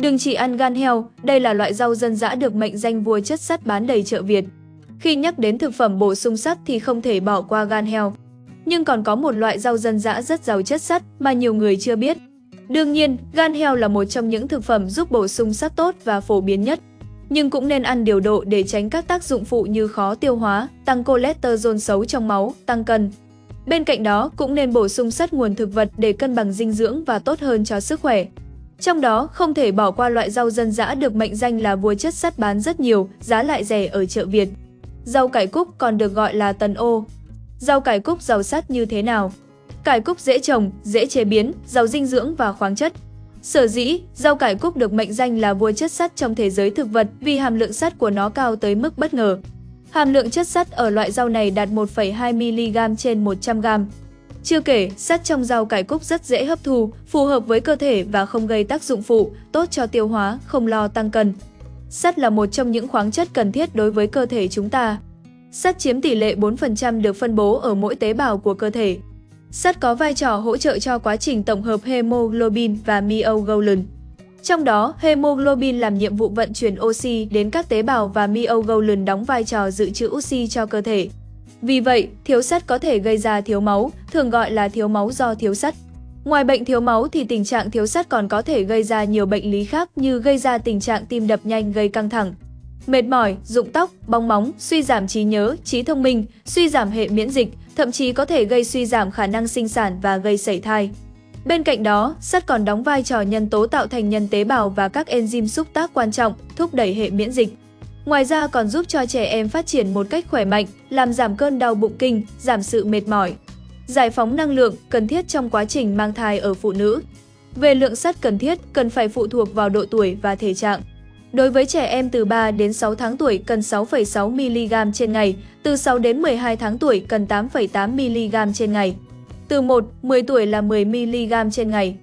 Đừng chỉ ăn gan heo, đây là loại rau dân dã được mệnh danh vua chất sắt bán đầy chợ Việt. Khi nhắc đến thực phẩm bổ sung sắt thì không thể bỏ qua gan heo. Nhưng còn có một loại rau dân dã rất giàu chất sắt mà nhiều người chưa biết. Đương nhiên, gan heo là một trong những thực phẩm giúp bổ sung sắt tốt và phổ biến nhất. Nhưng cũng nên ăn điều độ để tránh các tác dụng phụ như khó tiêu hóa, tăng cholesterol xấu trong máu, tăng cân. Bên cạnh đó, cũng nên bổ sung sắt nguồn thực vật để cân bằng dinh dưỡng và tốt hơn cho sức khỏe. Trong đó, không thể bỏ qua loại rau dân dã được mệnh danh là vua chất sắt bán rất nhiều, giá lại rẻ ở chợ Việt. Rau cải cúc còn được gọi là tần ô. Rau cải cúc giàu sắt như thế nào? Cải cúc dễ trồng, dễ chế biến, giàu dinh dưỡng và khoáng chất. Sở dĩ, rau cải cúc được mệnh danh là vua chất sắt trong thế giới thực vật vì hàm lượng sắt của nó cao tới mức bất ngờ. Hàm lượng chất sắt ở loại rau này đạt 1,2mg trên 100g. Chưa kể, sắt trong rau cải cúc rất dễ hấp thu, phù hợp với cơ thể và không gây tác dụng phụ, tốt cho tiêu hóa, không lo tăng cân. Sắt là một trong những khoáng chất cần thiết đối với cơ thể chúng ta. Sắt chiếm tỷ lệ 4% được phân bố ở mỗi tế bào của cơ thể. Sắt có vai trò hỗ trợ cho quá trình tổng hợp hemoglobin và myoglobin. Trong đó, hemoglobin làm nhiệm vụ vận chuyển oxy đến các tế bào và myoglobin đóng vai trò dự trữ oxy cho cơ thể. Vì vậy, thiếu sắt có thể gây ra thiếu máu, thường gọi là thiếu máu do thiếu sắt. Ngoài bệnh thiếu máu thì tình trạng thiếu sắt còn có thể gây ra nhiều bệnh lý khác như gây ra tình trạng tim đập nhanh gây căng thẳng, mệt mỏi, rụng tóc, bong móng, suy giảm trí nhớ, trí thông minh, suy giảm hệ miễn dịch, thậm chí có thể gây suy giảm khả năng sinh sản và gây sảy thai. Bên cạnh đó, sắt còn đóng vai trò nhân tố tạo thành nhân tế bào và các enzyme xúc tác quan trọng, thúc đẩy hệ miễn dịch. Ngoài ra còn giúp cho trẻ em phát triển một cách khỏe mạnh, làm giảm cơn đau bụng kinh, giảm sự mệt mỏi. Giải phóng năng lượng cần thiết trong quá trình mang thai ở phụ nữ. Về lượng sắt cần thiết cần phải phụ thuộc vào độ tuổi và thể trạng. Đối với trẻ em từ 3 đến 6 tháng tuổi cần 6,6mg trên ngày, từ 6 đến 12 tháng tuổi cần 8,8mg trên ngày. Từ 1, 10 tuổi là 10mg trên ngày.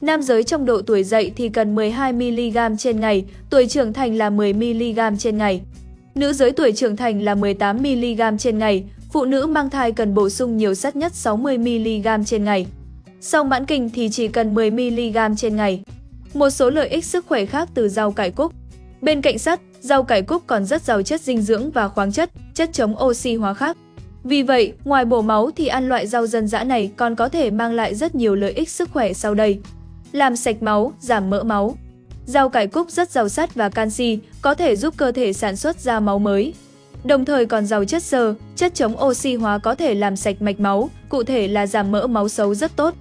Nam giới trong độ tuổi dậy thì cần 12mg trên ngày, tuổi trưởng thành là 10mg trên ngày. Nữ giới tuổi trưởng thành là 18mg trên ngày, phụ nữ mang thai cần bổ sung nhiều sắt nhất 60mg trên ngày. Sau mãn kinh thì chỉ cần 10mg trên ngày. Một số lợi ích sức khỏe khác từ rau cải cúc. Bên cạnh sắt, rau cải cúc còn rất giàu chất dinh dưỡng và khoáng chất, chất chống oxy hóa khác. Vì vậy, ngoài bổ máu thì ăn loại rau dân dã này còn có thể mang lại rất nhiều lợi ích sức khỏe sau đây làm sạch máu, giảm mỡ máu. Rau cải cúc rất giàu sắt và canxi, có thể giúp cơ thể sản xuất ra máu mới. Đồng thời còn giàu chất xơ, chất chống oxy hóa có thể làm sạch mạch máu, cụ thể là giảm mỡ máu xấu rất tốt.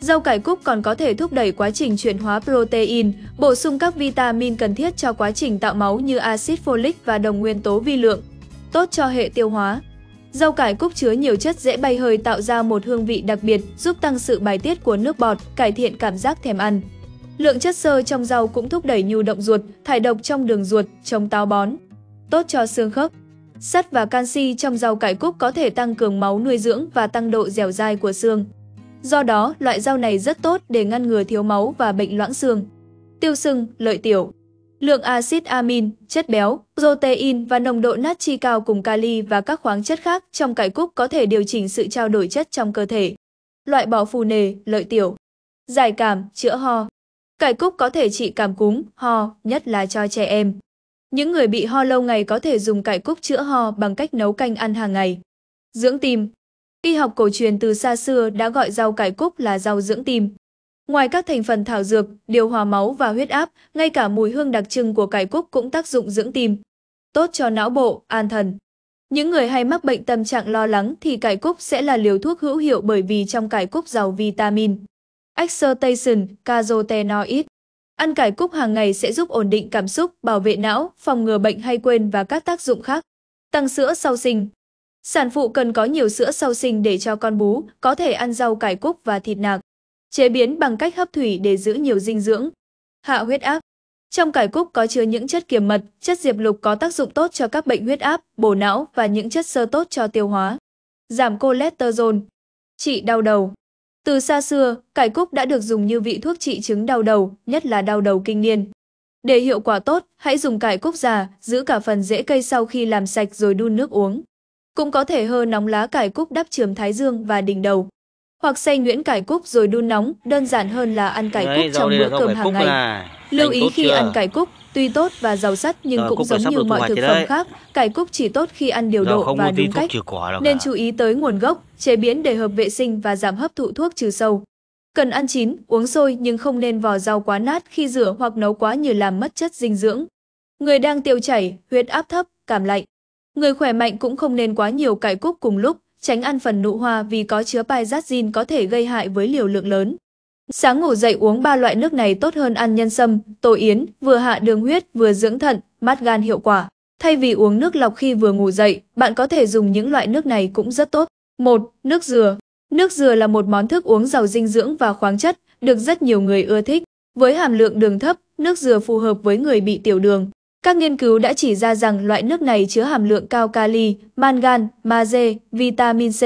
Rau cải cúc còn có thể thúc đẩy quá trình chuyển hóa protein, bổ sung các vitamin cần thiết cho quá trình tạo máu như axit folic và đồng nguyên tố vi lượng, tốt cho hệ tiêu hóa. Rau cải cúc chứa nhiều chất dễ bay hơi tạo ra một hương vị đặc biệt, giúp tăng sự bài tiết của nước bọt, cải thiện cảm giác thèm ăn. Lượng chất xơ trong rau cũng thúc đẩy nhu động ruột, thải độc trong đường ruột, chống táo bón. Tốt cho xương khớp. Sắt và canxi trong rau cải cúc có thể tăng cường máu nuôi dưỡng và tăng độ dẻo dai của xương. Do đó, loại rau này rất tốt để ngăn ngừa thiếu máu và bệnh loãng xương. Tiêu sưng, lợi tiểu lượng axit amin, chất béo, protein và nồng độ natri cao cùng kali và các khoáng chất khác trong cải cúc có thể điều chỉnh sự trao đổi chất trong cơ thể. Loại bỏ phù nề, lợi tiểu. Giải cảm, chữa ho. Cải cúc có thể trị cảm cúm, ho, nhất là cho trẻ em. Những người bị ho lâu ngày có thể dùng cải cúc chữa ho bằng cách nấu canh ăn hàng ngày. Dưỡng tim. Y học cổ truyền từ xa xưa đã gọi rau cải cúc là rau dưỡng tim. Ngoài các thành phần thảo dược, điều hòa máu và huyết áp, ngay cả mùi hương đặc trưng của cải cúc cũng tác dụng dưỡng tim, tốt cho não bộ, an thần. Những người hay mắc bệnh tâm trạng lo lắng thì cải cúc sẽ là liều thuốc hữu hiệu bởi vì trong cải cúc giàu vitamin, excitation, carotenoid. Ăn cải cúc hàng ngày sẽ giúp ổn định cảm xúc, bảo vệ não, phòng ngừa bệnh hay quên và các tác dụng khác. Tăng sữa sau sinh. Sản phụ cần có nhiều sữa sau sinh để cho con bú, có thể ăn rau cải cúc và thịt nạc chế biến bằng cách hấp thủy để giữ nhiều dinh dưỡng. Hạ huyết áp Trong cải cúc có chứa những chất kiềm mật, chất diệp lục có tác dụng tốt cho các bệnh huyết áp, bổ não và những chất sơ tốt cho tiêu hóa. Giảm cholesterol Trị đau đầu Từ xa xưa, cải cúc đã được dùng như vị thuốc trị chứng đau đầu, nhất là đau đầu kinh niên. Để hiệu quả tốt, hãy dùng cải cúc già, giữ cả phần rễ cây sau khi làm sạch rồi đun nước uống. Cũng có thể hơ nóng lá cải cúc đắp chườm thái dương và đỉnh đầu hoặc xay nhuyễn cải cúc rồi đun nóng, đơn giản hơn là ăn cải cúc trong bữa cơm hàng ngày. Lưu ý khi ăn cải cúc, tuy tốt và giàu sắt nhưng cũng giống như mọi thực phẩm khác, cải cúc chỉ tốt khi ăn điều độ và đúng cách, nên chú ý tới nguồn gốc, chế biến để hợp vệ sinh và giảm hấp thụ thuốc trừ sâu. Cần ăn chín, uống sôi nhưng không nên vò rau quá nát khi rửa hoặc nấu quá nhiều làm mất chất dinh dưỡng. Người đang tiêu chảy, huyết áp thấp, cảm lạnh. Người khỏe mạnh cũng không nên quá nhiều cải cúc cùng lúc, tránh ăn phần nụ hoa vì có chứa pyrazin có thể gây hại với liều lượng lớn. Sáng ngủ dậy uống ba loại nước này tốt hơn ăn nhân sâm, tổ yến, vừa hạ đường huyết, vừa dưỡng thận, mát gan hiệu quả. Thay vì uống nước lọc khi vừa ngủ dậy, bạn có thể dùng những loại nước này cũng rất tốt. 1. Nước dừa Nước dừa là một món thức uống giàu dinh dưỡng và khoáng chất, được rất nhiều người ưa thích. Với hàm lượng đường thấp, nước dừa phù hợp với người bị tiểu đường. Các nghiên cứu đã chỉ ra rằng loại nước này chứa hàm lượng cao kali, mangan, magie, vitamin C,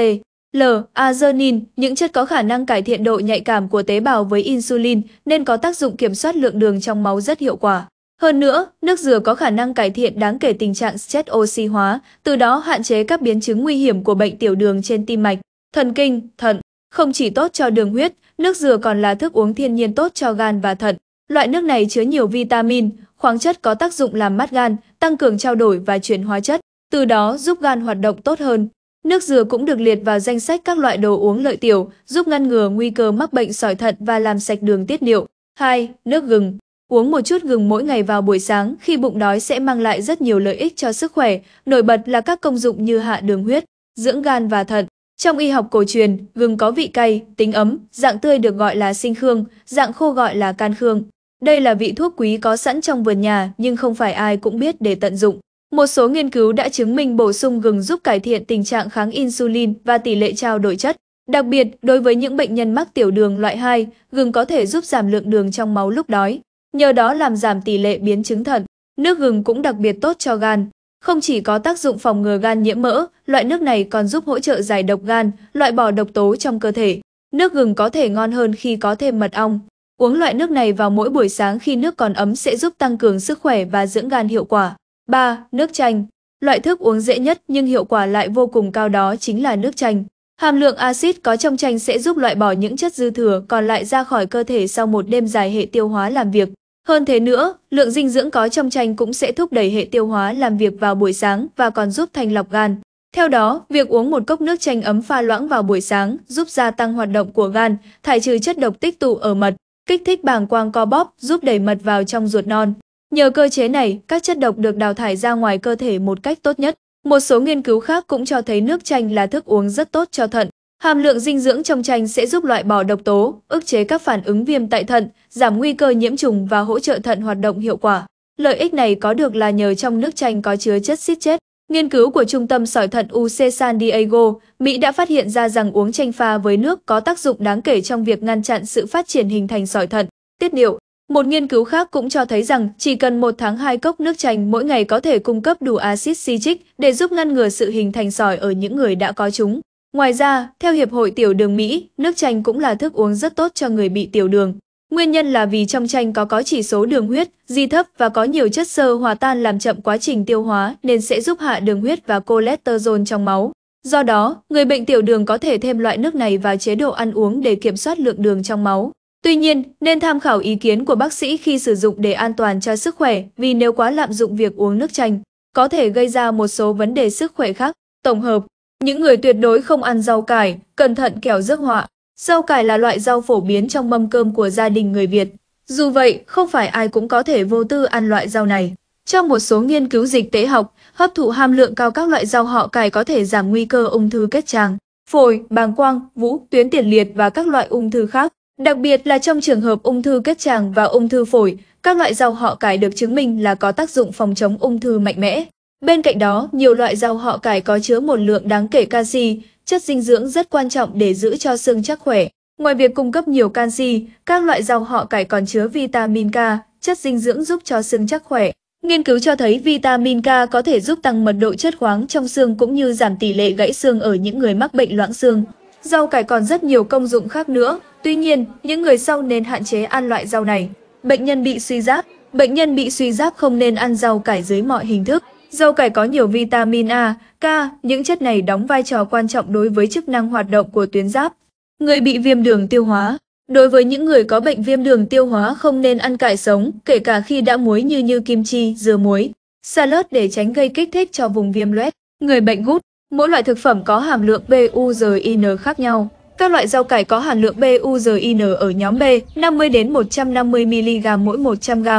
L, azonin, những chất có khả năng cải thiện độ nhạy cảm của tế bào với insulin nên có tác dụng kiểm soát lượng đường trong máu rất hiệu quả. Hơn nữa, nước dừa có khả năng cải thiện đáng kể tình trạng stress oxy hóa, từ đó hạn chế các biến chứng nguy hiểm của bệnh tiểu đường trên tim mạch, thần kinh, thận. Không chỉ tốt cho đường huyết, nước dừa còn là thức uống thiên nhiên tốt cho gan và thận. Loại nước này chứa nhiều vitamin, khoáng chất có tác dụng làm mát gan, tăng cường trao đổi và chuyển hóa chất, từ đó giúp gan hoạt động tốt hơn. Nước dừa cũng được liệt vào danh sách các loại đồ uống lợi tiểu, giúp ngăn ngừa nguy cơ mắc bệnh sỏi thận và làm sạch đường tiết niệu. 2. Nước gừng Uống một chút gừng mỗi ngày vào buổi sáng khi bụng đói sẽ mang lại rất nhiều lợi ích cho sức khỏe, nổi bật là các công dụng như hạ đường huyết, dưỡng gan và thận. Trong y học cổ truyền, gừng có vị cay, tính ấm, dạng tươi được gọi là sinh khương, dạng khô gọi là can khương. Đây là vị thuốc quý có sẵn trong vườn nhà nhưng không phải ai cũng biết để tận dụng. Một số nghiên cứu đã chứng minh bổ sung gừng giúp cải thiện tình trạng kháng insulin và tỷ lệ trao đổi chất. Đặc biệt, đối với những bệnh nhân mắc tiểu đường loại 2, gừng có thể giúp giảm lượng đường trong máu lúc đói, nhờ đó làm giảm tỷ lệ biến chứng thận. Nước gừng cũng đặc biệt tốt cho gan. Không chỉ có tác dụng phòng ngừa gan nhiễm mỡ, loại nước này còn giúp hỗ trợ giải độc gan, loại bỏ độc tố trong cơ thể. Nước gừng có thể ngon hơn khi có thêm mật ong. Uống loại nước này vào mỗi buổi sáng khi nước còn ấm sẽ giúp tăng cường sức khỏe và dưỡng gan hiệu quả. 3. Nước chanh Loại thức uống dễ nhất nhưng hiệu quả lại vô cùng cao đó chính là nước chanh. Hàm lượng axit có trong chanh sẽ giúp loại bỏ những chất dư thừa còn lại ra khỏi cơ thể sau một đêm dài hệ tiêu hóa làm việc. Hơn thế nữa, lượng dinh dưỡng có trong chanh cũng sẽ thúc đẩy hệ tiêu hóa làm việc vào buổi sáng và còn giúp thanh lọc gan. Theo đó, việc uống một cốc nước chanh ấm pha loãng vào buổi sáng giúp gia tăng hoạt động của gan, thải trừ chất độc tích tụ ở mật kích thích bàng quang co bóp giúp đẩy mật vào trong ruột non. Nhờ cơ chế này, các chất độc được đào thải ra ngoài cơ thể một cách tốt nhất. Một số nghiên cứu khác cũng cho thấy nước chanh là thức uống rất tốt cho thận. Hàm lượng dinh dưỡng trong chanh sẽ giúp loại bỏ độc tố, ức chế các phản ứng viêm tại thận, giảm nguy cơ nhiễm trùng và hỗ trợ thận hoạt động hiệu quả. Lợi ích này có được là nhờ trong nước chanh có chứa chất xít chết, Nghiên cứu của Trung tâm Sỏi thận UC San Diego, Mỹ đã phát hiện ra rằng uống chanh pha với nước có tác dụng đáng kể trong việc ngăn chặn sự phát triển hình thành sỏi thận, tiết niệu. Một nghiên cứu khác cũng cho thấy rằng chỉ cần một tháng hai cốc nước chanh mỗi ngày có thể cung cấp đủ axit citric để giúp ngăn ngừa sự hình thành sỏi ở những người đã có chúng. Ngoài ra, theo Hiệp hội Tiểu đường Mỹ, nước chanh cũng là thức uống rất tốt cho người bị tiểu đường. Nguyên nhân là vì trong chanh có có chỉ số đường huyết, di thấp và có nhiều chất xơ hòa tan làm chậm quá trình tiêu hóa nên sẽ giúp hạ đường huyết và cholesterol trong máu. Do đó, người bệnh tiểu đường có thể thêm loại nước này vào chế độ ăn uống để kiểm soát lượng đường trong máu. Tuy nhiên, nên tham khảo ý kiến của bác sĩ khi sử dụng để an toàn cho sức khỏe vì nếu quá lạm dụng việc uống nước chanh, có thể gây ra một số vấn đề sức khỏe khác. Tổng hợp, những người tuyệt đối không ăn rau cải, cẩn thận kẻo rước họa. Rau cải là loại rau phổ biến trong mâm cơm của gia đình người Việt. Dù vậy, không phải ai cũng có thể vô tư ăn loại rau này. Trong một số nghiên cứu dịch tễ học, hấp thụ hàm lượng cao các loại rau họ cải có thể giảm nguy cơ ung thư kết tràng, phổi, bàng quang, vũ, tuyến tiền liệt và các loại ung thư khác. Đặc biệt là trong trường hợp ung thư kết tràng và ung thư phổi, các loại rau họ cải được chứng minh là có tác dụng phòng chống ung thư mạnh mẽ. Bên cạnh đó, nhiều loại rau họ cải có chứa một lượng đáng kể canxi, chất dinh dưỡng rất quan trọng để giữ cho xương chắc khỏe. Ngoài việc cung cấp nhiều canxi, các loại rau họ cải còn chứa vitamin K, chất dinh dưỡng giúp cho xương chắc khỏe. Nghiên cứu cho thấy vitamin K có thể giúp tăng mật độ chất khoáng trong xương cũng như giảm tỷ lệ gãy xương ở những người mắc bệnh loãng xương. Rau cải còn rất nhiều công dụng khác nữa, tuy nhiên, những người sau nên hạn chế ăn loại rau này. Bệnh nhân bị suy giáp Bệnh nhân bị suy giáp không nên ăn rau cải dưới mọi hình thức. Dâu cải có nhiều vitamin A, K, những chất này đóng vai trò quan trọng đối với chức năng hoạt động của tuyến giáp. Người bị viêm đường tiêu hóa Đối với những người có bệnh viêm đường tiêu hóa không nên ăn cải sống, kể cả khi đã muối như như kim chi, dưa muối, salad để tránh gây kích thích cho vùng viêm loét. Người bệnh gút, mỗi loại thực phẩm có hàm lượng BUZIN khác nhau. Các loại rau cải có hàm lượng BUZIN ở nhóm B 50 đến 150 mg mỗi 100 g.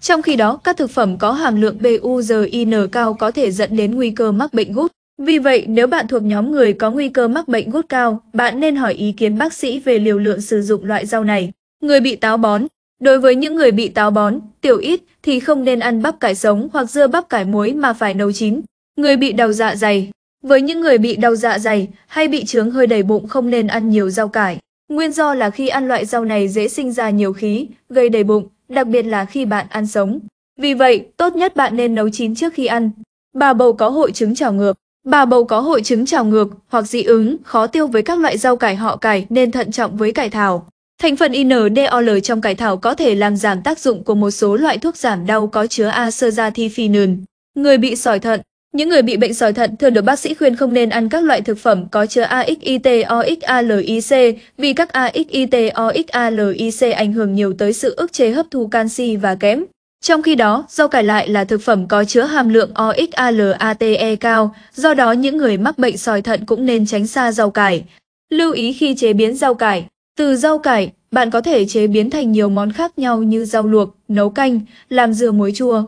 Trong khi đó, các thực phẩm có hàm lượng PUZIN cao có thể dẫn đến nguy cơ mắc bệnh gút. Vì vậy, nếu bạn thuộc nhóm người có nguy cơ mắc bệnh gút cao, bạn nên hỏi ý kiến bác sĩ về liều lượng sử dụng loại rau này. Người bị táo bón Đối với những người bị táo bón, tiểu ít thì không nên ăn bắp cải sống hoặc dưa bắp cải muối mà phải nấu chín. Người bị đau dạ dày Với những người bị đau dạ dày hay bị trướng hơi đầy bụng không nên ăn nhiều rau cải. Nguyên do là khi ăn loại rau này dễ sinh ra nhiều khí, gây đầy bụng, đặc biệt là khi bạn ăn sống. Vì vậy, tốt nhất bạn nên nấu chín trước khi ăn. Bà bầu có hội chứng trào ngược Bà bầu có hội chứng trào ngược hoặc dị ứng, khó tiêu với các loại rau cải họ cải nên thận trọng với cải thảo. Thành phần INDOL trong cải thảo có thể làm giảm tác dụng của một số loại thuốc giảm đau có chứa azathioprine. Người bị sỏi thận, những người bị bệnh sỏi thận thường được bác sĩ khuyên không nên ăn các loại thực phẩm có chứa AXITOXALIC vì các AXITOXALIC ảnh hưởng nhiều tới sự ức chế hấp thu canxi và kẽm. Trong khi đó, rau cải lại là thực phẩm có chứa hàm lượng OXALATE cao, do đó những người mắc bệnh sỏi thận cũng nên tránh xa rau cải. Lưu ý khi chế biến rau cải. Từ rau cải, bạn có thể chế biến thành nhiều món khác nhau như rau luộc, nấu canh, làm dừa muối chua.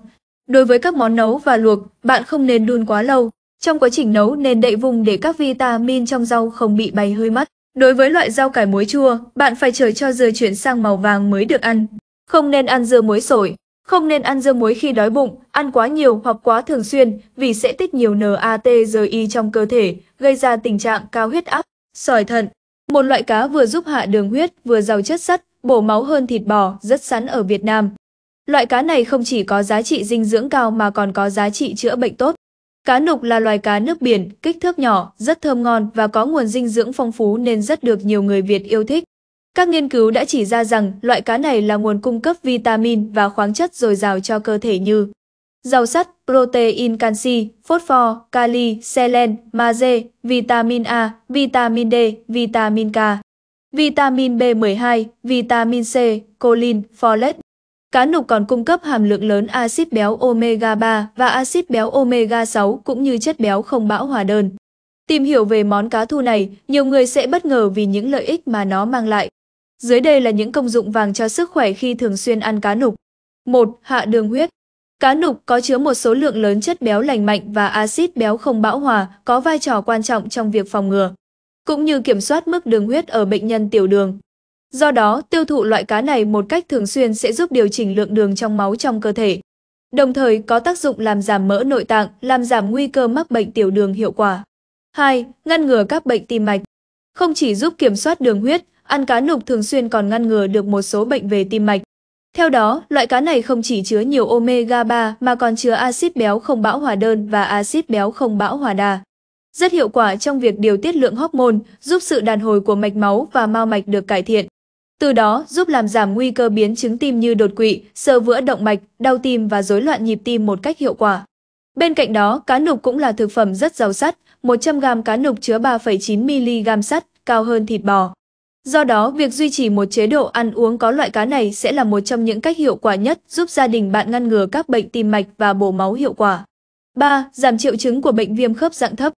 Đối với các món nấu và luộc, bạn không nên đun quá lâu. Trong quá trình nấu nên đậy vùng để các vitamin trong rau không bị bay hơi mất. Đối với loại rau cải muối chua, bạn phải chờ cho dưa chuyển sang màu vàng mới được ăn. Không nên ăn dưa muối sổi, không nên ăn dưa muối khi đói bụng, ăn quá nhiều hoặc quá thường xuyên vì sẽ tích nhiều NaTRI trong cơ thể, gây ra tình trạng cao huyết áp, sỏi thận. Một loại cá vừa giúp hạ đường huyết, vừa giàu chất sắt, bổ máu hơn thịt bò, rất sẵn ở Việt Nam. Loại cá này không chỉ có giá trị dinh dưỡng cao mà còn có giá trị chữa bệnh tốt. Cá nục là loài cá nước biển, kích thước nhỏ, rất thơm ngon và có nguồn dinh dưỡng phong phú nên rất được nhiều người Việt yêu thích. Các nghiên cứu đã chỉ ra rằng loại cá này là nguồn cung cấp vitamin và khoáng chất dồi dào cho cơ thể như giàu sắt, protein canxi, phốt pho, kali, selen, magie, vitamin A, vitamin D, vitamin K, vitamin B12, vitamin C, choline, folate, Cá nục còn cung cấp hàm lượng lớn axit béo omega 3 và axit béo omega 6 cũng như chất béo không bão hòa đơn. Tìm hiểu về món cá thu này, nhiều người sẽ bất ngờ vì những lợi ích mà nó mang lại. Dưới đây là những công dụng vàng cho sức khỏe khi thường xuyên ăn cá nục. 1. Hạ đường huyết. Cá nục có chứa một số lượng lớn chất béo lành mạnh và axit béo không bão hòa, có vai trò quan trọng trong việc phòng ngừa cũng như kiểm soát mức đường huyết ở bệnh nhân tiểu đường. Do đó, tiêu thụ loại cá này một cách thường xuyên sẽ giúp điều chỉnh lượng đường trong máu trong cơ thể. Đồng thời có tác dụng làm giảm mỡ nội tạng, làm giảm nguy cơ mắc bệnh tiểu đường hiệu quả. 2. Ngăn ngừa các bệnh tim mạch. Không chỉ giúp kiểm soát đường huyết, ăn cá nục thường xuyên còn ngăn ngừa được một số bệnh về tim mạch. Theo đó, loại cá này không chỉ chứa nhiều omega 3 mà còn chứa axit béo không bão hòa đơn và axit béo không bão hòa đa. Rất hiệu quả trong việc điều tiết lượng hormone, giúp sự đàn hồi của mạch máu và mao mạch được cải thiện từ đó giúp làm giảm nguy cơ biến chứng tim như đột quỵ, sơ vữa động mạch, đau tim và rối loạn nhịp tim một cách hiệu quả. Bên cạnh đó, cá nục cũng là thực phẩm rất giàu sắt, 100 g cá nục chứa 3,9 mg sắt, cao hơn thịt bò. Do đó, việc duy trì một chế độ ăn uống có loại cá này sẽ là một trong những cách hiệu quả nhất giúp gia đình bạn ngăn ngừa các bệnh tim mạch và bổ máu hiệu quả. 3. Giảm triệu chứng của bệnh viêm khớp dạng thấp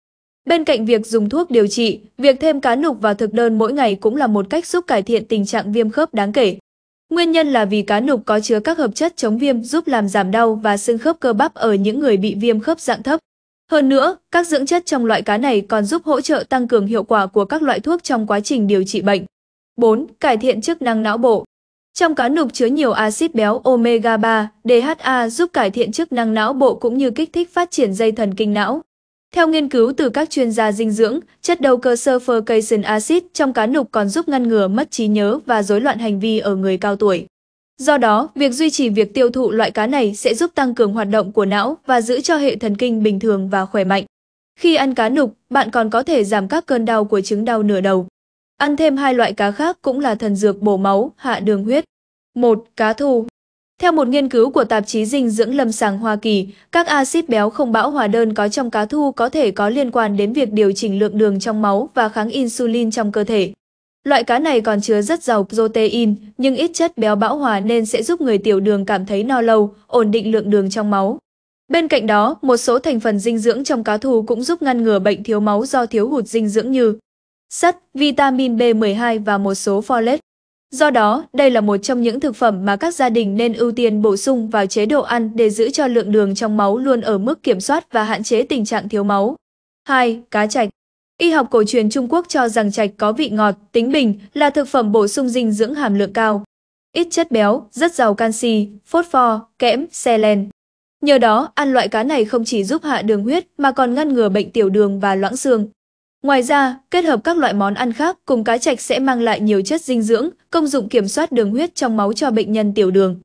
Bên cạnh việc dùng thuốc điều trị, việc thêm cá nục vào thực đơn mỗi ngày cũng là một cách giúp cải thiện tình trạng viêm khớp đáng kể. Nguyên nhân là vì cá nục có chứa các hợp chất chống viêm giúp làm giảm đau và xương khớp cơ bắp ở những người bị viêm khớp dạng thấp. Hơn nữa, các dưỡng chất trong loại cá này còn giúp hỗ trợ tăng cường hiệu quả của các loại thuốc trong quá trình điều trị bệnh. 4. Cải thiện chức năng não bộ Trong cá nục chứa nhiều axit béo omega 3, DHA giúp cải thiện chức năng não bộ cũng như kích thích phát triển dây thần kinh não. Theo nghiên cứu từ các chuyên gia dinh dưỡng, chất đầu cơ surfactant acid trong cá nục còn giúp ngăn ngừa mất trí nhớ và rối loạn hành vi ở người cao tuổi. Do đó, việc duy trì việc tiêu thụ loại cá này sẽ giúp tăng cường hoạt động của não và giữ cho hệ thần kinh bình thường và khỏe mạnh. Khi ăn cá nục, bạn còn có thể giảm các cơn đau của chứng đau nửa đầu. Ăn thêm hai loại cá khác cũng là thần dược bổ máu, hạ đường huyết. 1. Cá thu theo một nghiên cứu của tạp chí Dinh dưỡng lâm sàng Hoa Kỳ, các axit béo không bão hòa đơn có trong cá thu có thể có liên quan đến việc điều chỉnh lượng đường trong máu và kháng insulin trong cơ thể. Loại cá này còn chứa rất giàu protein, nhưng ít chất béo bão hòa nên sẽ giúp người tiểu đường cảm thấy no lâu, ổn định lượng đường trong máu. Bên cạnh đó, một số thành phần dinh dưỡng trong cá thu cũng giúp ngăn ngừa bệnh thiếu máu do thiếu hụt dinh dưỡng như sắt, vitamin B12 và một số folate. Do đó, đây là một trong những thực phẩm mà các gia đình nên ưu tiên bổ sung vào chế độ ăn để giữ cho lượng đường trong máu luôn ở mức kiểm soát và hạn chế tình trạng thiếu máu. 2. Cá chạch Y học cổ truyền Trung Quốc cho rằng chạch có vị ngọt, tính bình, là thực phẩm bổ sung dinh dưỡng hàm lượng cao. Ít chất béo, rất giàu canxi, phốt pho, kẽm, selen. Nhờ đó, ăn loại cá này không chỉ giúp hạ đường huyết mà còn ngăn ngừa bệnh tiểu đường và loãng xương. Ngoài ra, kết hợp các loại món ăn khác cùng cá trạch sẽ mang lại nhiều chất dinh dưỡng, công dụng kiểm soát đường huyết trong máu cho bệnh nhân tiểu đường,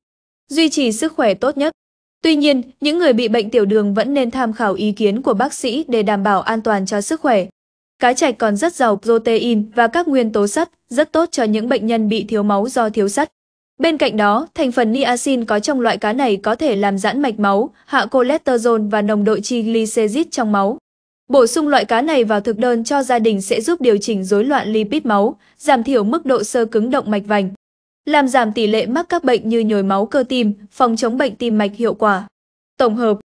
duy trì sức khỏe tốt nhất. Tuy nhiên, những người bị bệnh tiểu đường vẫn nên tham khảo ý kiến của bác sĩ để đảm bảo an toàn cho sức khỏe. Cá trạch còn rất giàu protein và các nguyên tố sắt, rất tốt cho những bệnh nhân bị thiếu máu do thiếu sắt. Bên cạnh đó, thành phần niacin có trong loại cá này có thể làm giãn mạch máu, hạ cholesterol và nồng độ triglycerid trong máu. Bổ sung loại cá này vào thực đơn cho gia đình sẽ giúp điều chỉnh rối loạn lipid máu, giảm thiểu mức độ sơ cứng động mạch vành, làm giảm tỷ lệ mắc các bệnh như nhồi máu cơ tim, phòng chống bệnh tim mạch hiệu quả. Tổng hợp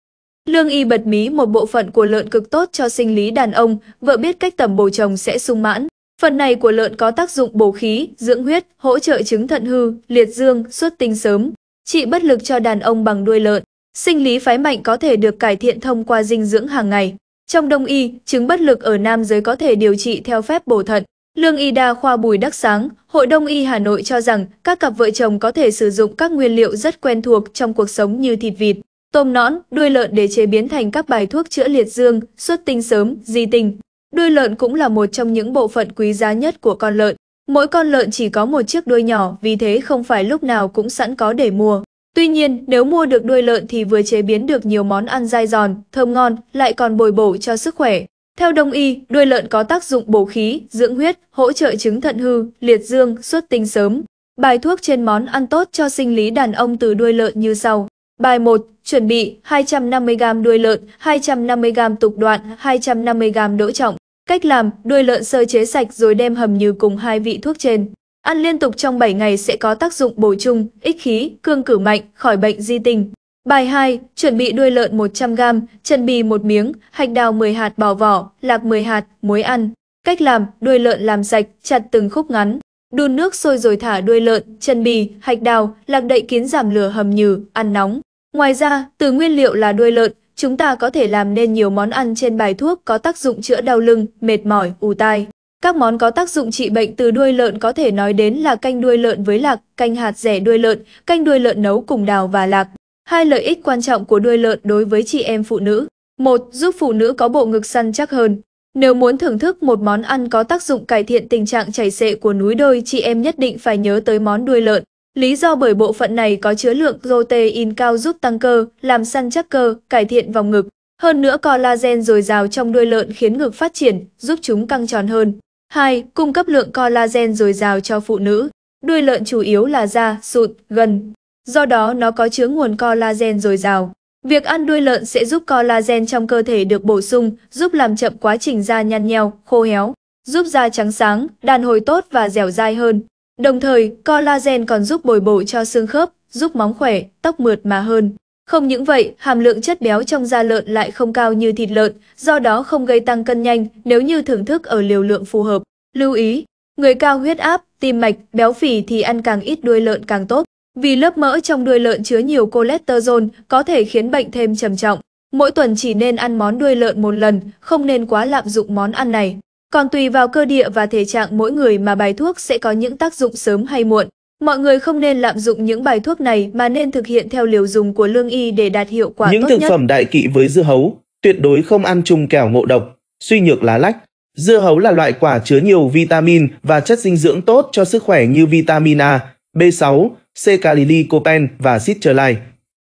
Lương y bật mí một bộ phận của lợn cực tốt cho sinh lý đàn ông, vợ biết cách tẩm bổ chồng sẽ sung mãn. Phần này của lợn có tác dụng bổ khí, dưỡng huyết, hỗ trợ chứng thận hư, liệt dương, xuất tinh sớm, trị bất lực cho đàn ông bằng đuôi lợn. Sinh lý phái mạnh có thể được cải thiện thông qua dinh dưỡng hàng ngày. Trong đông y, chứng bất lực ở nam giới có thể điều trị theo phép bổ thận. Lương y đa khoa Bùi Đắc Sáng, Hội Đông y Hà Nội cho rằng các cặp vợ chồng có thể sử dụng các nguyên liệu rất quen thuộc trong cuộc sống như thịt vịt, tôm nõn, đuôi lợn để chế biến thành các bài thuốc chữa liệt dương, xuất tinh sớm, di tinh. Đuôi lợn cũng là một trong những bộ phận quý giá nhất của con lợn. Mỗi con lợn chỉ có một chiếc đuôi nhỏ, vì thế không phải lúc nào cũng sẵn có để mua. Tuy nhiên, nếu mua được đuôi lợn thì vừa chế biến được nhiều món ăn dai giòn, thơm ngon, lại còn bồi bổ cho sức khỏe. Theo đông y, đuôi lợn có tác dụng bổ khí, dưỡng huyết, hỗ trợ chứng thận hư, liệt dương, xuất tinh sớm. Bài thuốc trên món ăn tốt cho sinh lý đàn ông từ đuôi lợn như sau. Bài 1. Chuẩn bị 250g đuôi lợn, 250g tục đoạn, 250g đỗ trọng. Cách làm, đuôi lợn sơ chế sạch rồi đem hầm như cùng hai vị thuốc trên. Ăn liên tục trong 7 ngày sẽ có tác dụng bổ trung, ích khí, cương cử mạnh, khỏi bệnh di tình. Bài 2. Chuẩn bị đuôi lợn 100g, chân bì 1 miếng, hạch đào 10 hạt bỏ vỏ, lạc 10 hạt, muối ăn. Cách làm, đuôi lợn làm sạch, chặt từng khúc ngắn. Đun nước sôi rồi thả đuôi lợn, chân bì, hạch đào, lạc đậy kiến giảm lửa hầm nhừ, ăn nóng. Ngoài ra, từ nguyên liệu là đuôi lợn, chúng ta có thể làm nên nhiều món ăn trên bài thuốc có tác dụng chữa đau lưng, mệt mỏi, ù tai. Các món có tác dụng trị bệnh từ đuôi lợn có thể nói đến là canh đuôi lợn với lạc, canh hạt rẻ đuôi lợn, canh đuôi lợn nấu cùng đào và lạc. Hai lợi ích quan trọng của đuôi lợn đối với chị em phụ nữ. một Giúp phụ nữ có bộ ngực săn chắc hơn. Nếu muốn thưởng thức một món ăn có tác dụng cải thiện tình trạng chảy xệ của núi đôi, chị em nhất định phải nhớ tới món đuôi lợn. Lý do bởi bộ phận này có chứa lượng protein cao giúp tăng cơ, làm săn chắc cơ, cải thiện vòng ngực. Hơn nữa collagen dồi dào trong đuôi lợn khiến ngực phát triển, giúp chúng căng tròn hơn. 2. Cung cấp lượng collagen dồi dào cho phụ nữ. Đuôi lợn chủ yếu là da, sụn, gân. Do đó nó có chứa nguồn collagen dồi dào. Việc ăn đuôi lợn sẽ giúp collagen trong cơ thể được bổ sung, giúp làm chậm quá trình da nhăn nheo, khô héo, giúp da trắng sáng, đàn hồi tốt và dẻo dai hơn. Đồng thời, collagen còn giúp bồi bổ cho xương khớp, giúp móng khỏe, tóc mượt mà hơn. Không những vậy, hàm lượng chất béo trong da lợn lại không cao như thịt lợn, do đó không gây tăng cân nhanh nếu như thưởng thức ở liều lượng phù hợp. Lưu ý, người cao huyết áp, tim mạch, béo phì thì ăn càng ít đuôi lợn càng tốt, vì lớp mỡ trong đuôi lợn chứa nhiều cholesterol có thể khiến bệnh thêm trầm trọng. Mỗi tuần chỉ nên ăn món đuôi lợn một lần, không nên quá lạm dụng món ăn này. Còn tùy vào cơ địa và thể trạng mỗi người mà bài thuốc sẽ có những tác dụng sớm hay muộn. Mọi người không nên lạm dụng những bài thuốc này mà nên thực hiện theo liều dùng của lương y để đạt hiệu quả những tốt nhất. Những thực phẩm đại kỵ với dưa hấu, tuyệt đối không ăn chung kẻo ngộ độc, suy nhược lá lách. Dưa hấu là loại quả chứa nhiều vitamin và chất dinh dưỡng tốt cho sức khỏe như vitamin A, B6, c calylicopen và citrulline.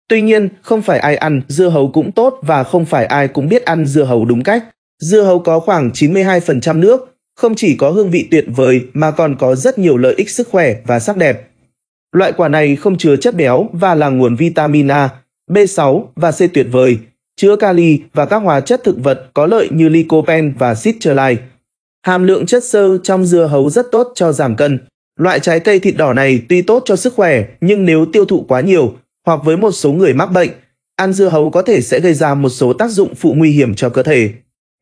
Tuy nhiên, không phải ai ăn dưa hấu cũng tốt và không phải ai cũng biết ăn dưa hấu đúng cách. Dưa hấu có khoảng 92% nước, không chỉ có hương vị tuyệt vời mà còn có rất nhiều lợi ích sức khỏe và sắc đẹp. Loại quả này không chứa chất béo và là nguồn vitamin A, B6 và C tuyệt vời, chứa kali và các hóa chất thực vật có lợi như lycopene và citrulline. Hàm lượng chất xơ trong dưa hấu rất tốt cho giảm cân. Loại trái cây thịt đỏ này tuy tốt cho sức khỏe nhưng nếu tiêu thụ quá nhiều hoặc với một số người mắc bệnh, ăn dưa hấu có thể sẽ gây ra một số tác dụng phụ nguy hiểm cho cơ thể.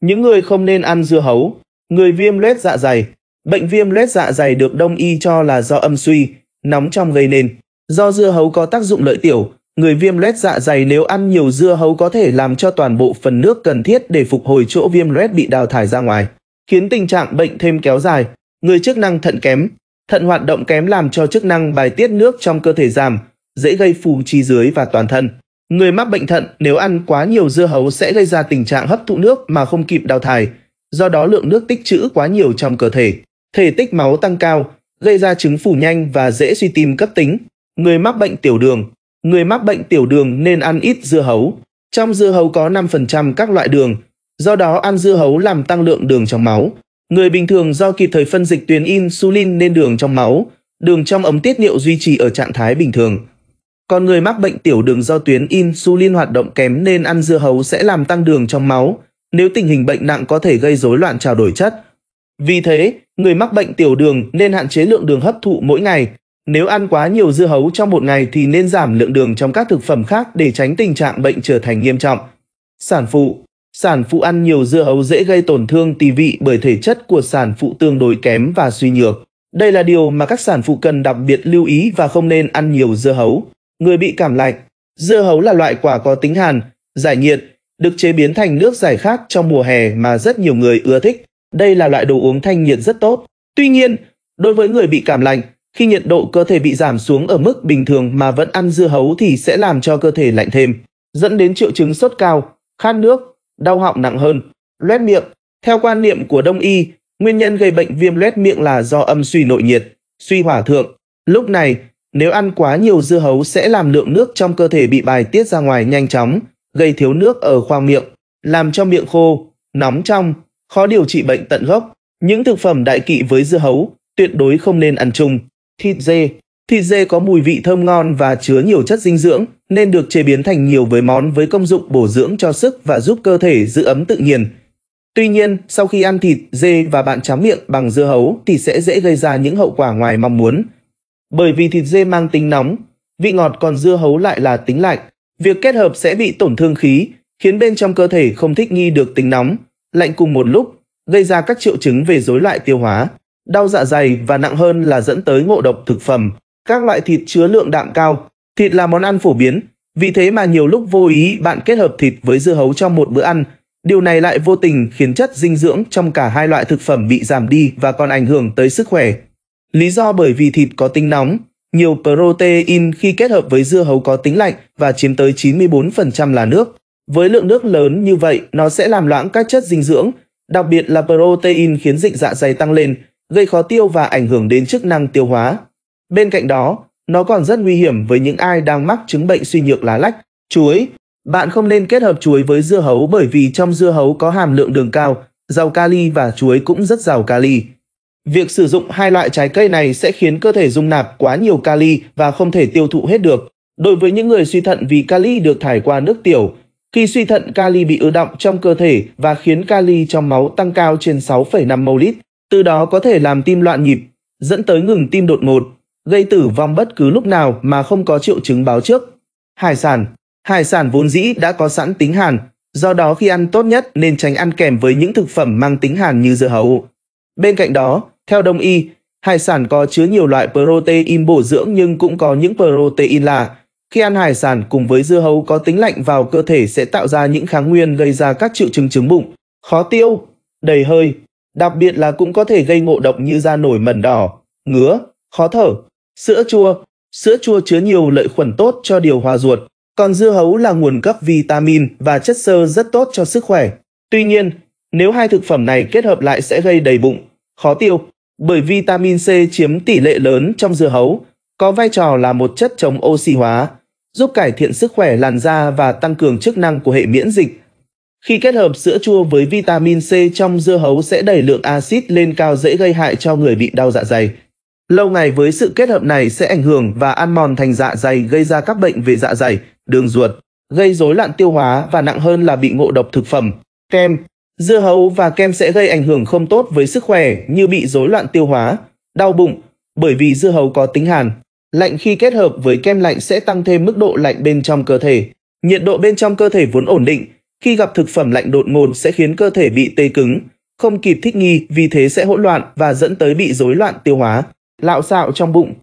Những người không nên ăn dưa hấu người viêm loét dạ dày. Bệnh viêm loét dạ dày được đông y cho là do âm suy, nóng trong gây nên. Do dưa hấu có tác dụng lợi tiểu, người viêm loét dạ dày nếu ăn nhiều dưa hấu có thể làm cho toàn bộ phần nước cần thiết để phục hồi chỗ viêm loét bị đào thải ra ngoài, khiến tình trạng bệnh thêm kéo dài. Người chức năng thận kém, thận hoạt động kém làm cho chức năng bài tiết nước trong cơ thể giảm, dễ gây phù chi dưới và toàn thân. Người mắc bệnh thận nếu ăn quá nhiều dưa hấu sẽ gây ra tình trạng hấp thụ nước mà không kịp đào thải, do đó lượng nước tích trữ quá nhiều trong cơ thể. Thể tích máu tăng cao, gây ra chứng phủ nhanh và dễ suy tim cấp tính. Người mắc bệnh tiểu đường Người mắc bệnh tiểu đường nên ăn ít dưa hấu. Trong dưa hấu có 5% các loại đường, do đó ăn dưa hấu làm tăng lượng đường trong máu. Người bình thường do kịp thời phân dịch tuyến insulin nên đường trong máu, đường trong ống tiết niệu duy trì ở trạng thái bình thường. Còn người mắc bệnh tiểu đường do tuyến insulin hoạt động kém nên ăn dưa hấu sẽ làm tăng đường trong máu, nếu tình hình bệnh nặng có thể gây rối loạn trao đổi chất. Vì thế, người mắc bệnh tiểu đường nên hạn chế lượng đường hấp thụ mỗi ngày. Nếu ăn quá nhiều dưa hấu trong một ngày thì nên giảm lượng đường trong các thực phẩm khác để tránh tình trạng bệnh trở thành nghiêm trọng. Sản phụ Sản phụ ăn nhiều dưa hấu dễ gây tổn thương tỳ vị bởi thể chất của sản phụ tương đối kém và suy nhược. Đây là điều mà các sản phụ cần đặc biệt lưu ý và không nên ăn nhiều dưa hấu. Người bị cảm lạnh Dưa hấu là loại quả có tính hàn, giải nhiệt, được chế biến thành nước giải khát trong mùa hè mà rất nhiều người ưa thích. Đây là loại đồ uống thanh nhiệt rất tốt. Tuy nhiên, đối với người bị cảm lạnh, khi nhiệt độ cơ thể bị giảm xuống ở mức bình thường mà vẫn ăn dưa hấu thì sẽ làm cho cơ thể lạnh thêm, dẫn đến triệu chứng sốt cao, khát nước, đau họng nặng hơn, loét miệng. Theo quan niệm của Đông y, nguyên nhân gây bệnh viêm loét miệng là do âm suy nội nhiệt, suy hỏa thượng. Lúc này, nếu ăn quá nhiều dưa hấu sẽ làm lượng nước trong cơ thể bị bài tiết ra ngoài nhanh chóng, gây thiếu nước ở khoang miệng, làm cho miệng khô, nóng trong, khó điều trị bệnh tận gốc. Những thực phẩm đại kỵ với dưa hấu tuyệt đối không nên ăn chung. Thịt dê Thịt dê có mùi vị thơm ngon và chứa nhiều chất dinh dưỡng nên được chế biến thành nhiều với món với công dụng bổ dưỡng cho sức và giúp cơ thể giữ ấm tự nhiên. Tuy nhiên, sau khi ăn thịt dê và bạn tráng miệng bằng dưa hấu thì sẽ dễ gây ra những hậu quả ngoài mong muốn. Bởi vì thịt dê mang tính nóng, vị ngọt còn dưa hấu lại là tính lạnh, Việc kết hợp sẽ bị tổn thương khí, khiến bên trong cơ thể không thích nghi được tính nóng, lạnh cùng một lúc, gây ra các triệu chứng về rối loạn tiêu hóa, đau dạ dày và nặng hơn là dẫn tới ngộ độc thực phẩm. Các loại thịt chứa lượng đạm cao, thịt là món ăn phổ biến, vì thế mà nhiều lúc vô ý bạn kết hợp thịt với dưa hấu trong một bữa ăn, điều này lại vô tình khiến chất dinh dưỡng trong cả hai loại thực phẩm bị giảm đi và còn ảnh hưởng tới sức khỏe. Lý do bởi vì thịt có tính nóng, nhiều protein khi kết hợp với dưa hấu có tính lạnh và chiếm tới 94% là nước. Với lượng nước lớn như vậy, nó sẽ làm loãng các chất dinh dưỡng, đặc biệt là protein khiến dịch dạ dày tăng lên, gây khó tiêu và ảnh hưởng đến chức năng tiêu hóa. Bên cạnh đó, nó còn rất nguy hiểm với những ai đang mắc chứng bệnh suy nhược lá lách, chuối. Bạn không nên kết hợp chuối với dưa hấu bởi vì trong dưa hấu có hàm lượng đường cao, giàu kali và chuối cũng rất giàu kali. Việc sử dụng hai loại trái cây này sẽ khiến cơ thể dung nạp quá nhiều kali và không thể tiêu thụ hết được. Đối với những người suy thận vì kali được thải qua nước tiểu, khi suy thận kali bị ứ động trong cơ thể và khiến kali trong máu tăng cao trên 6,5 mol, từ đó có thể làm tim loạn nhịp, dẫn tới ngừng tim đột ngột, gây tử vong bất cứ lúc nào mà không có triệu chứng báo trước. Hải sản Hải sản vốn dĩ đã có sẵn tính hàn, do đó khi ăn tốt nhất nên tránh ăn kèm với những thực phẩm mang tính hàn như dưa hấu, Bên cạnh đó, theo đông y, hải sản có chứa nhiều loại protein bổ dưỡng nhưng cũng có những protein là khi ăn hải sản cùng với dưa hấu có tính lạnh vào cơ thể sẽ tạo ra những kháng nguyên gây ra các triệu chứng chứng bụng, khó tiêu, đầy hơi, đặc biệt là cũng có thể gây ngộ độc như da nổi mẩn đỏ, ngứa, khó thở, sữa chua. Sữa chua chứa nhiều lợi khuẩn tốt cho điều hòa ruột, còn dưa hấu là nguồn cấp vitamin và chất xơ rất tốt cho sức khỏe. Tuy nhiên, nếu hai thực phẩm này kết hợp lại sẽ gây đầy bụng, khó tiêu, bởi vitamin C chiếm tỷ lệ lớn trong dưa hấu, có vai trò là một chất chống oxy hóa, giúp cải thiện sức khỏe làn da và tăng cường chức năng của hệ miễn dịch. Khi kết hợp sữa chua với vitamin C trong dưa hấu sẽ đẩy lượng axit lên cao dễ gây hại cho người bị đau dạ dày. Lâu ngày với sự kết hợp này sẽ ảnh hưởng và ăn mòn thành dạ dày gây ra các bệnh về dạ dày, đường ruột, gây rối loạn tiêu hóa và nặng hơn là bị ngộ độc thực phẩm, kem, Dưa hấu và kem sẽ gây ảnh hưởng không tốt với sức khỏe như bị rối loạn tiêu hóa, đau bụng, bởi vì dưa hấu có tính hàn. Lạnh khi kết hợp với kem lạnh sẽ tăng thêm mức độ lạnh bên trong cơ thể. Nhiệt độ bên trong cơ thể vốn ổn định, khi gặp thực phẩm lạnh đột ngột sẽ khiến cơ thể bị tê cứng, không kịp thích nghi, vì thế sẽ hỗn loạn và dẫn tới bị rối loạn tiêu hóa, lạo xạo trong bụng.